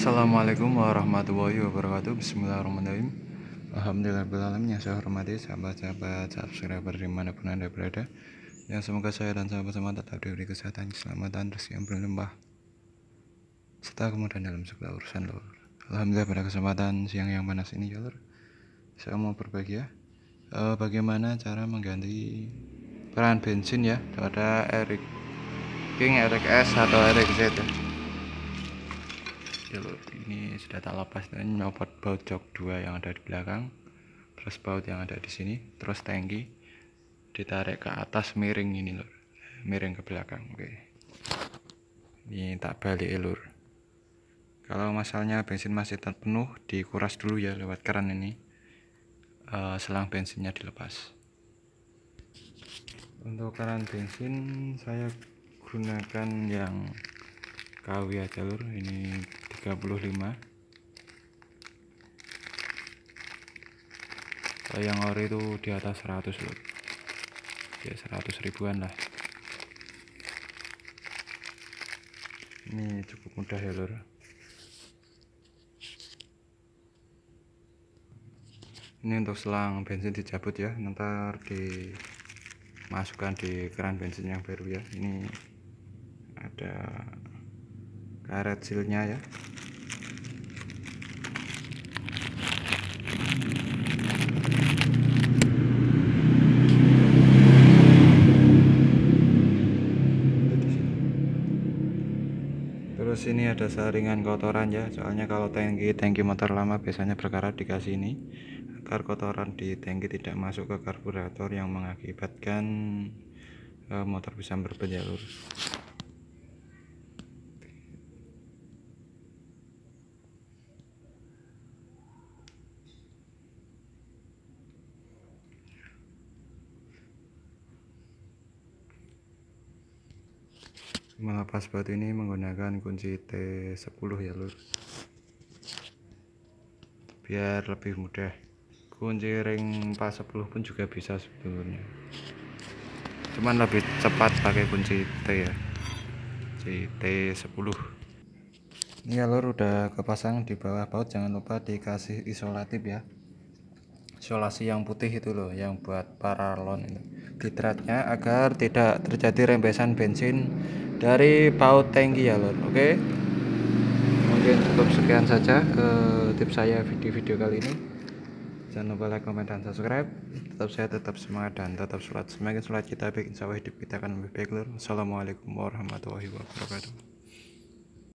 Assalamualaikum warahmatullahi wabarakatuh Bismillahirrahmanirrahim Alhamdulillah Yang saya hormati sahabat-sahabat subscriber dimanapun anda berada Yang semoga saya dan sahabat sahabat tetap diberi kesehatan, keselamatan, rezeki yang berlimpah Serta kemudian dalam segala urusan lor Alhamdulillah pada kesempatan siang yang panas ini ya lor Saya mau berbagi ya e, Bagaimana cara mengganti peran bensin ya Ada Eric King, Eric S, atau Eric Z ya kecil gitu. ini sudah tak lepas dan nyopot baut jok dua yang ada di belakang terus baut yang ada di sini terus tangki ditarik ke atas miring ini lur miring ke belakang oke ini tak balik eh, lur kalau masalahnya bensin masih penuh dikuras dulu ya lewat keran ini uh, selang bensinnya dilepas untuk keran bensin saya gunakan yang KW aja lur ini 35 kalau yang ori itu di atas 100 loh ya 100 ribuan lah ini cukup mudah ya lor ini untuk selang bensin dicabut ya nanti dimasukkan di keran bensin yang baru ya ini ada karet silnya ya terus ini ada saringan kotoran ya soalnya kalau tangki tangki motor lama biasanya berkarat di kasih ini agar kotoran di tangki tidak masuk ke karburator yang mengakibatkan eh, motor bisa berpenjalur melepas batu ini menggunakan kunci T10 ya lur biar lebih mudah kunci ring pas 10 pun juga bisa sebetulnya. cuman lebih cepat pakai kunci T ya kunci T10 ini ya lur udah kepasang di bawah baut jangan lupa dikasih isolatif ya isolasi yang putih itu loh yang buat paralon itu nitratnya agar tidak terjadi rembesan bensin dari baut tangki ya lor oke mungkin cukup sekian saja ke tips saya video-video kali ini jangan lupa like, komen, dan subscribe tetap saya tetap semangat dan tetap sholat semakin sholat kita baik insya Allah hidup kita akan lebih baik lor assalamualaikum warahmatullahi wabarakatuh